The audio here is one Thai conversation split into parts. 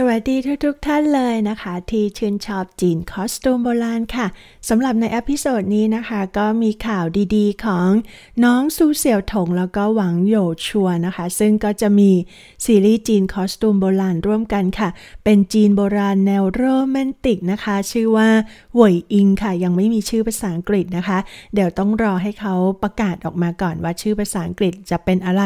สวัสดีทุกทุกท่านเลยนะคะ ที่ชื่นชอบจีนคอสตูมโบราณค่ะสำหรับในอพิโซดนี้นะคะ ก็มีข่าวดีๆ ของน้องซูเสี่ยวถงแล้วก็หวังโยชัวนะคะ ซึ่งก็จะมี ซีรีส์จีนคอสตูมโบราณร่วมกันค่ะ เป็นจีนโบราณแนวโรแมนติกนะคะ ชื่อว่าหวยอิงค่ะ ยังไม่มีชื่อภาษาอังกฤษนะคะ เดี๋ยวต้องรอให้เขาประกาศออกมาก่อนว่าชื่อภาษาอังกฤษจะเป็นอะไร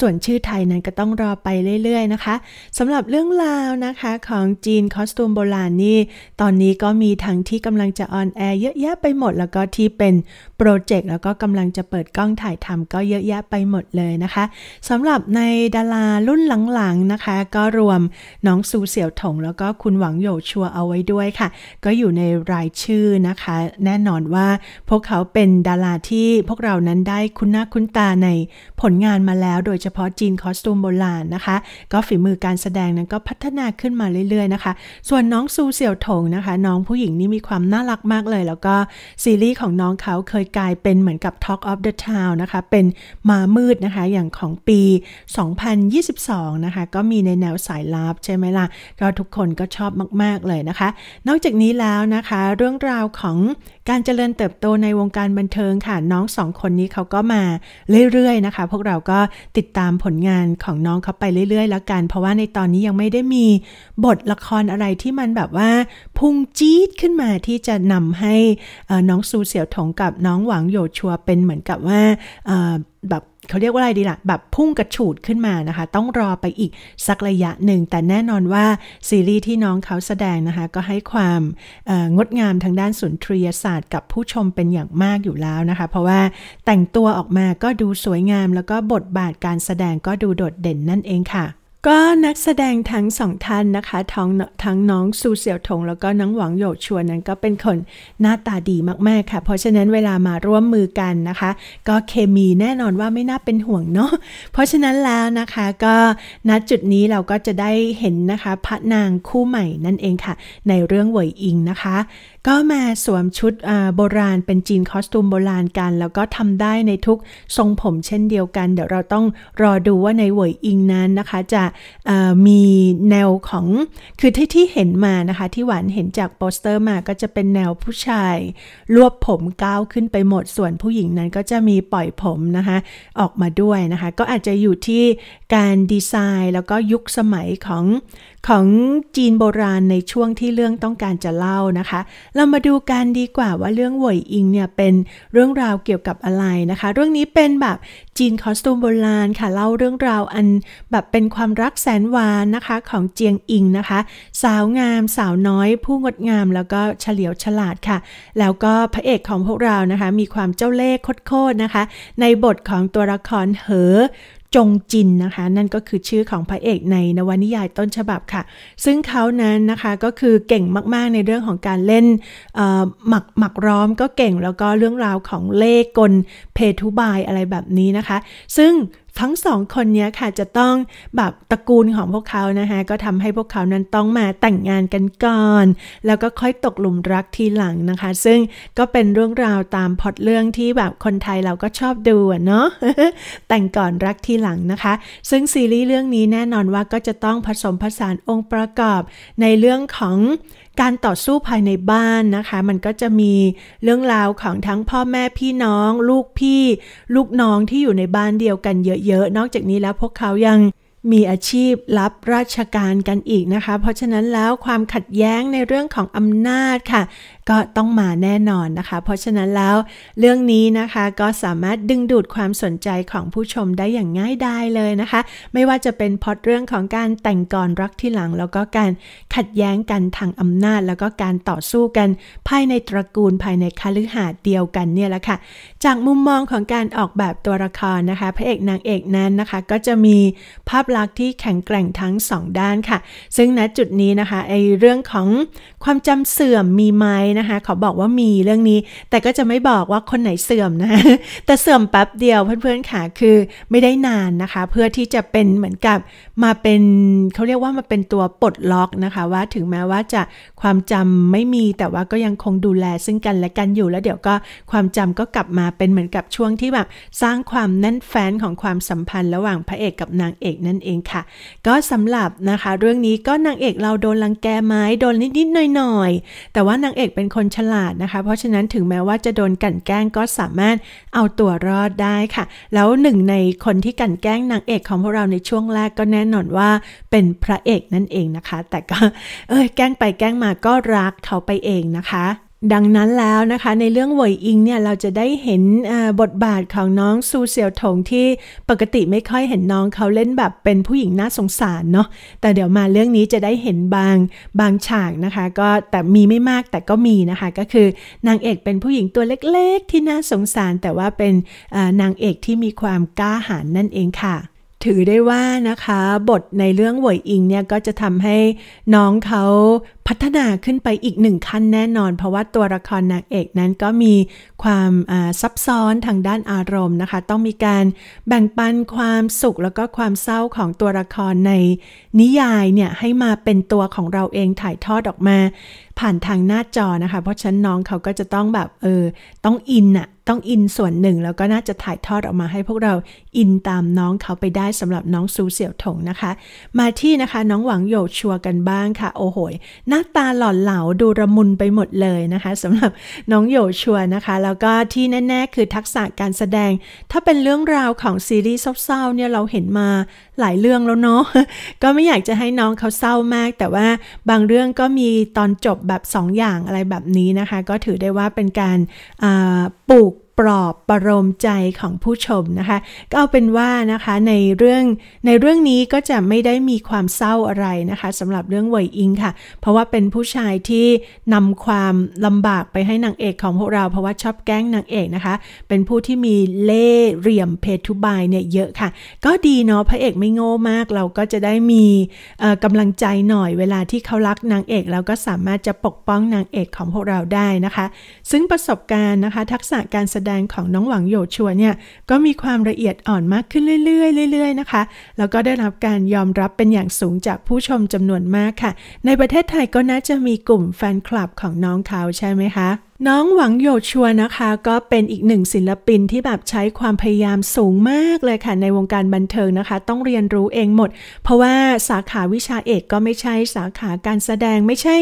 ส่วนชื่อไทยนั้นก็ต้องรอไปเรื่อย ๆนะคะสำหรับเรื่องราวนะะคะของจีนคอสตูมโบราณนี่ ตอนนี้ก็มีทั้งที่กำลังจะออนแอร์เยอะแยะไปหมด แล้วก็ที่เป็นโปรเจกต์แล้วก็กำลังจะเปิดกล้องถ่ายทำก็เยอะแยะไปหมดเลยนะคะ สำหรับในดารารุ่นหลังๆนะคะ ก็รวมน้องซูเสี่ยวถงแล้วก็คุณหวังโยชัวเอาไว้ด้วยค่ะ ก็อยู่ในรายชื่อนะคะ แน่นอนว่าพวกเขาเป็นดาราที่พวกเรานั้นได้คุ้นหน้าคุ้นตาในผลงานมาแล้ว โดยเฉพาะจีนคอสตูมโบราณนะคะ ก็ฝีมือการแสดงนั้นก็พัฒนาขึ้นมาเรื่อย ๆนะคะ ส่วนน้องซูเสี่ยวถงนะคะ น้องผู้หญิงนี่มีความน่ารักมากเลย แล้วก็ซีรีส์ของน้องเขาเคยกลายเป็นเหมือนกับ Talk of the Town นะคะ เป็นมามืดนะคะ อย่างของปี 2022นะคะก็มีในแนวสายลับใช่ไหมล่ะ ก็ทุกคนก็ชอบมากๆเลยนะคะ นอกจากนี้แล้วนะคะ เรื่องราวของการเจริญเติบโตในวงการบันเทิงค่ะน้องสองคนนี้เขาก็มาเรื่อยๆนะคะ พวกเราก็ติดตามผลงานของน้องเขาไปเรื่อยๆ แล้วกันเพราะว่าในตอนนี้ยังไม่ได้มีบทละครอะไรที่มันแบบว่าพุ่งจี๊ดขึ้นมาที่จะนำให้น้องซูเสี่ยวถงกับน้องหวังโยชัวเป็นเหมือนกับว่าแบบเขาเรียกว่าอะไรดีละ่ะแบบพุ่งกระฉูดขึ้นมานะคะ ต้องรอไปอีกสักระยะหนึ่ง แต่แน่นอนว่าซีรีส์ที่น้องเขาแสดงนะคะ ก็ให้ความงดงามทางด้านสุนทรียศาสตร์ กับผู้ชมเป็นอย่างมากอยู่แล้วนะคะ เพราะว่าแต่งตัวออกมาก็ดูสวยงาม แล้วก็บทบาทการแสดงก็ดูโดดเด่นนั่นเองค่ะก็นักแสดงทั้งสองท่านนะคะทั้งทั้งน้องซูเสี่ยวถงแล้วก็น้องหวังโยชวนนั้นก็เป็นคนหน้าตาดีมากๆค่ะ เพราะฉะนั้นเวลามาร่วมมือกันนะคะ ก็เคมีแน่นอนว่าไม่น่าเป็นห่วงเนาะเพราะฉะนั้นแล้วนะคะ ก็ณจุดนี้เราก็จะได้เห็นนะคะพระนางคู่ใหม่นั่นเองค่ะ ในเรื่องเหวยอิงนะคะก็มาสวมชุดโบราณ เป็นจีนคอสตูมโบราณกัน แล้วก็ทำได้ในทุกทรงผมเช่นเดียวกัน เดี๋ยวเราต้องรอดูว่าในเวยอิงนั้นนะคะ จะมีแนวของคือที่ที่เห็นมานะคะ ที่หวานเห็นจากโปสเตอร์มาก็จะเป็นแนวผู้ชาย รวบผมก้าวขึ้นไปหมดส่วนผู้หญิงนั้นก็จะมีปล่อยผมนะคะ ออกมาด้วยนะคะ ก็อาจจะอยู่ที่การดีไซน์ แล้วก็ยุคสมัยของของจีนโบราณในช่วงที่เรื่องต้องการจะเล่านะคะเรามาดูกันดีกว่าว่าเรื่องหวยอิงเนี่ยเป็นเรื่องราวเกี่ยวกับอะไรนะคะ เรื่องนี้เป็นแบบจีนคอสตูมโบราณค่ะเล่าเรื่องราวอันแบบเป็นความรักแสนหวานนะคะของเจียงอิงนะคะ สาวงาม สาวน้อย ผู้งดงามแล้วก็เฉลียวฉลาดค่ะ แล้วก็พระเอกของพวกเรานะคะ มีความเจ้าเล่ห์โคตรนะคะ ในบทของตัวละครเหอจงจินนะคะ นั่นก็คือชื่อของพระเอกในนวนิยายต้นฉบับค่ะ ซึ่งเขานั้นนะคะก็คือเก่งมากๆในเรื่องของการเล่นหมักหมักร้อมก็เก่งแล้วก็เรื่องราวของเล่กลเพทุบายอะไรแบบนี้นะคะ ซึ่งทั้งสองคนนี้ค่ะจะต้องแบบตระกูลของพวกเขานะคะก็ทำให้พวกเขานั้นต้องมาแต่งงานกันก่อน แล้วก็ค่อยตกหลุมรักทีหลังนะคะ ซึ่งก็เป็นเรื่องราวตามพอดเรื่องที่แบบคนไทยเราก็ชอบดูเนาะแต่งก่อนรักทีหลังนะคะ ซึ่งซีรีส์เรื่องนี้แน่นอนว่าก็จะต้องผสมผสานองค์ประกอบในเรื่องของการต่อสู้ภายในบ้านนะคะ มันก็จะมีเรื่องราวของทั้งพ่อแม่พี่น้อง ลูกพี่ ลูกน้องที่อยู่ในบ้านเดียวกันเยอะๆ นอกจากนี้แล้วพวกเขายังมีอาชีพรับราชการกันอีกนะคะ เพราะฉะนั้นแล้วความขัดแย้งในเรื่องของอำนาจค่ะก็ต้องมาแน่นอนนะคะ เพราะฉะนั้นแล้วเรื่องนี้นะคะก็สามารถดึงดูดความสนใจของผู้ชมได้อย่างง่ายดายเลยนะคะ ไม่ว่าจะเป็นพอดเรื่องของการแต่งก่อนรักที่หลัง แล้วก็การขัดแย้งกันทางอำนาจ แล้วก็การต่อสู้กันภายในตระกูลภายในคาลือหาดเดียวกันเนี่ยแหละค่ะ จากมุมมองของการออกแบบตัวละครนะคะพระเอกนางเอกนั้นนะคะ ก็จะมีภาพลักษณ์ที่แข็งแกร่งทั้งสองด้านค่ะ ซึ่งณจุดนี้นะคะไอเรื่องของความจำเสื่อมมีไหมนะนะคะขอบอกว่ามีเรื่องนี้แต่ก็จะไม่บอกว่าคนไหนเสื่อมนะแต่เสื่อมแป๊บเดียวเพื่อนๆค่ะคือไม่ได้นานนะคะเพื่อที่จะเป็นเหมือนกับมาเป็นเขาเรียกว่ามาเป็นตัวปลดล็อกนะคะ ว่าถึงแม้ว่าจะความจำไม่มีแต่ว่าก็ยังคงดูแลซึ่งกันและกันอยู่แล้วเดี๋ยวก็ความจำก็กลับมาเป็นเหมือนกับช่วงที่แบบสร้างความแน่นแฟนของความสัมพันธ์ระหว่างพระเอกกับนางเอกนั่นเองค่ะ ก็สำหรับนะคะ เรื่องนี้ก็นางเอกเราโดนลังแกไม้โดนนิดๆหน่อยๆแต่ว่านางเอกเเป็นคนฉลาดนะคะ เพราะฉะนั้นถึงแม้ว่าจะโดนกันแกล้งก็สามารถเอาตัวรอดได้ค่ะ แล้วหนึ่งในคนที่กันแกล้งนางเอกของพวกเราในช่วงแรกก็แน่นอนว่าเป็นพระเอกนั่นเองนะคะ แต่ก็ เอ้ยแกล้งไปแกล้งมาก็รักเขาไปเองนะคะดังนั้นแล้วนะคะในเรื่องเวยอิงเนี่ยเราจะได้เห็นบทบาทของน้องซูเซียวถงที่ปกติไม่ค่อยเห็นน้องเขาเล่นแบบเป็นผู้หญิงน่าสงสารเนาะแต่เดี๋ยวมาเรื่องนี้จะได้เห็นบางบางฉากนะคะ ก็แต่มีไม่มากแต่ก็มีนะคะ ก็คือนางเอกเป็นผู้หญิงตัวเล็กๆที่น่าสงสาร แต่ว่าเป็นนางเอกที่มีความกล้าหาญนั่นเองค่ะถือได้ว่านะคะ บทในเรื่องหวยอิงเนี่ย ก็จะทำให้น้องเขาพัฒนาขึ้นไปอีกหนึ่งขั้นแน่นอน เพราะว่าตัวละครนางเอกนั้นก็มีความซับซ้อนทางด้านอารมณ์นะคะ ต้องมีการแบ่งปันความสุขแล้วก็ความเศร้าของตัวละครในนิยายเนี่ย ให้มาเป็นตัวของเราเองถ่ายทอดออกมาผ่านทางหน้าจอนะคะ เพราะฉะนั้นน้องเขาก็จะต้องแบบเออต้องอินอะต้องอินส่วนหนึ่ง แล้วก็น่าจะถ่ายทอดออกมาให้พวกเราอินตามน้องเขาไปได้สำหรับน้องซูเสี่ยวถงนะคะ มาที่นะคะน้องหวังโยชัวกันบ้างค่ะ โอ้โหหน้าตาหล่อนเหลาดูระมุนไปหมดเลยนะคะสำหรับน้องโยชัวนะคะ แล้วก็ที่แน่ๆคือทักษะการแสดง ถ้าเป็นเรื่องราวของซีรีส์เศร้าๆเนี่ย เราเห็นมาหลายเรื่องแล้วเนาะ ก็ไม่อยากจะให้น้องเขาเศร้ามาก แต่ว่าบางเรื่องก็มีตอนจบแบบ 2ออย่างอะไรแบบนี้นะคะ ก็ถือได้ว่าเป็นการปลูกปลอบประโลมใจของผู้ชมนะคะ ก็เอาเป็นว่านะคะ ในเรื่องในเรื่องนี้ก็จะไม่ได้มีความเศร้าอะไรนะคะสำหรับเรื่องไวอิงค่ะ เพราะว่าเป็นผู้ชายที่นำความลำบากไปให้นางเอกของพวกเราเพราะว่าชอบแกล้งนางเอกนะคะ เป็นผู้ที่มีเล่เหลี่ยมเพทุบายเนี่ยเยอะค่ะ ก็ดีเนาะพระเอกไม่โง่มาก เราก็จะได้มีกำลังใจหน่อยเวลาที่เขารักนางเอกเราก็สามารถจะปกป้องนางเอกของพวกเราได้นะคะ ซึ่งประสบการณ์นะคะ ทักษะการแสดดงของน้องหวังโยชัวเนี่ย ก็มีความละเอียดอ่อนมากขึ้นเรื่อยๆเรื่อย ๆ นะคะ แล้วก็ได้รับการยอมรับเป็นอย่างสูงจากผู้ชมจำนวนมากค่ะ ในประเทศไทยก็น่าจะมีกลุ่มแฟนคลับของน้องเขาใช่ไหมคะน้องหวังโยชัวนะคะก็เป็นอีกหนึ่งศิลปินที่แบบใช้ความพยายามสูงมากเลยค่ะ ในวงการบันเทิงนะคะ ต้องเรียนรู้เองหมด เพราะว่าสาขาวิชาเอกก็ไม่ใช่สาขาการแสดงไม่ใช่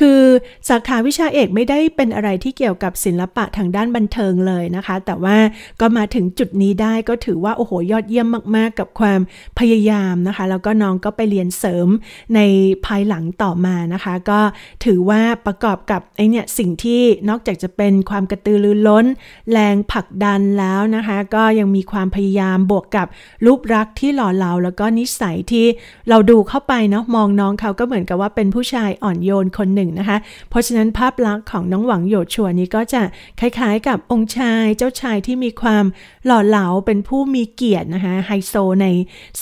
คือสาขาวิชาเอกไม่ได้เป็นอะไรที่เกี่ยวกับศิลปะทางด้านบันเทิงเลยนะคะ แต่ว่าก็มาถึงจุดนี้ได้ก็ถือว่าโอ้โหยอดเยี่ยมมาก ๆ กับความพยายามนะคะ แล้วก็น้องก็ไปเรียนเสริมในภายหลังต่อมานะคะ ก็ถือว่าประกอบกับไอเนี่ยสิ่งที่นอกจากจะเป็นความกระตือรือร้น แรงผลักดันแล้วนะคะก็ยังมีความพยายามบวกกับรูปรักษ์ที่หล่อเหลาแล้วก็นิสัยที่เราดูเข้าไปเนาะมองน้องเขาก็เหมือนกับว่าเป็นผู้ชายอ่อนโยนคนหนึ่งนะคะ เพราะฉะนั้นภาพลักษณ์ของน้องหวังโยชัวนี้ก็จะคล้ายๆกับองค์ชายเจ้าชายที่มีความหล่อเหลาเป็นผู้มีเกียรตินะคะไฮโซใน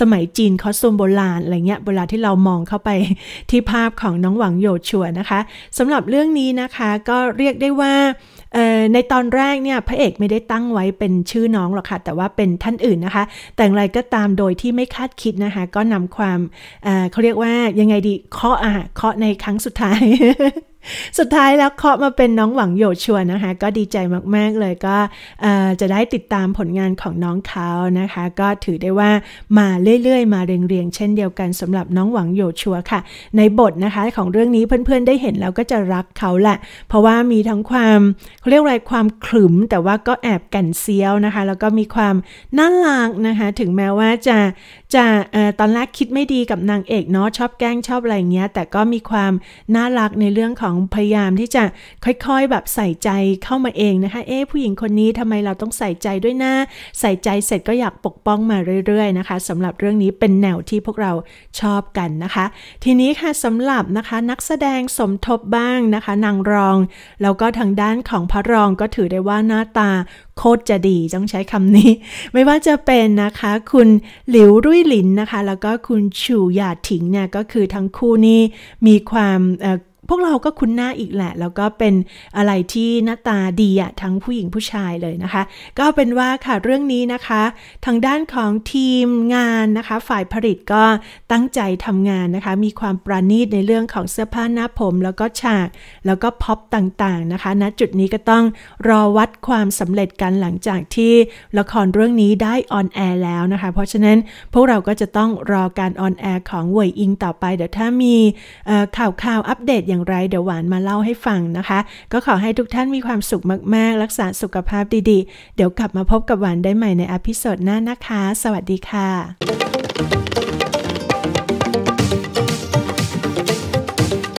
สมัยจีนคอสตูมโบราณอะไรเงี้ยเวลาที่เรามองเข้าไปที่ภาพของน้องหวังโยชัวนะคะสำหรับเรื่องนี้นะคะก็เรียกได้ว่าในตอนแรกเนี่ยพระเอกไม่ได้ตั้งไว้เป็นชื่อน้องหรอกค่ะ แต่ว่าเป็นท่านอื่นนะคะ แต่อะไรก็ตามโดยที่ไม่คาดคิดนะคะ ก็นำความเเขาเรียกว่ายังไงดีเคาะอ่ะเคาะในครั้งสุดท้ายสุดท้ายแล้วเคาะมาเป็นน้องหวังโยชัวนะคะก็ดีใจมากๆ เลยก็จะได้ติดตามผลงานของน้องเขานะคะ ก็ถือได้ว่ามาเรื่อยๆ มาเรียงๆเช่นเดียวกันสำหรับน้องหวังโยชัวค่ะในบทนะคะของเรื่องนี้เพื่อนๆได้เห็นแล้วก็จะรักเขาแหละเพราะว่ามีทั้งความเขาเรียกอะไรความขรึม แต่ว่าก็แอบกันเซียวนะคะ แล้วก็มีความน่ารักนะคะถึงแม้ว่าจะจะอตอนแรกคิดไม่ดีกับนางเอกเนาะชอบแกล้งชอบอะไรเงี้ยแต่ก็มีความน่ารักในเรื่องขององพยายามที่จะค่อยๆแบบใส่ใจเข้ามาเองนะคะเอ๊ผู้หญิงคนนี้ทำไมเราต้องใส่ใจด้วยนะใส่ใจเสร็จก็อยากปกป้องมาเรื่อย ๆนะคะ สำหรับเรื่องนี้เป็นแนวที่พวกเราชอบกันนะคะ ทีนี้ค่ะสำหรับนะคะนักแสดงสมทบบ้างนะคะ นางรองแล้วก็ทางด้านของพระรองก็ถือได้ว่าหน้าตาโคตรจะดีต้องใช้คำนี้ ไม่ว่าจะเป็นนะคะคุณหลิวรุ่ยหลินนะคะ แล้วก็คุณชูหยาถิงเนี่ยก็คือทั้งคู่นี้มีความพวกเราก็คุ้นหน้าอีกแหละ แล้วก็เป็นอะไรที่หน้าตาดีอะทั้งผู้หญิงผู้ชายเลยนะคะ ก็เป็นว่าค่ะเรื่องนี้นะคะ ทางด้านของทีมงานนะคะ ฝ่ายผลิตก็ตั้งใจทำงานนะคะมีความประณีตในเรื่องของเสื้อผ้าหน้าผม แล้วก็ฉากแล้วก็พ็อปต่างๆนะคะณนะจุดนี้ก็ต้องรอวัดความสำเร็จกันหลังจากที่ละครเรื่องนี้ได้ออนแอร์แล้วนะคะ เพราะฉะนั้นพวกเราก็จะต้องรอการออนแอร์ของเวยอิงต่อไปเดี๋ยวถ้ามีข่าวข่าวอัปเดตอย่างางไรเดี๋ยวหวานมาเล่าให้ฟังนะคะ ก็ขอให้ทุกท่านมีความสุขมาก ๆ รักษาสุขภาพดีๆ เดี๋ยวกลับมาพบกับหวานได้ใหม่ในอพิสซดหน้านะคะ สวัสดีค่ะ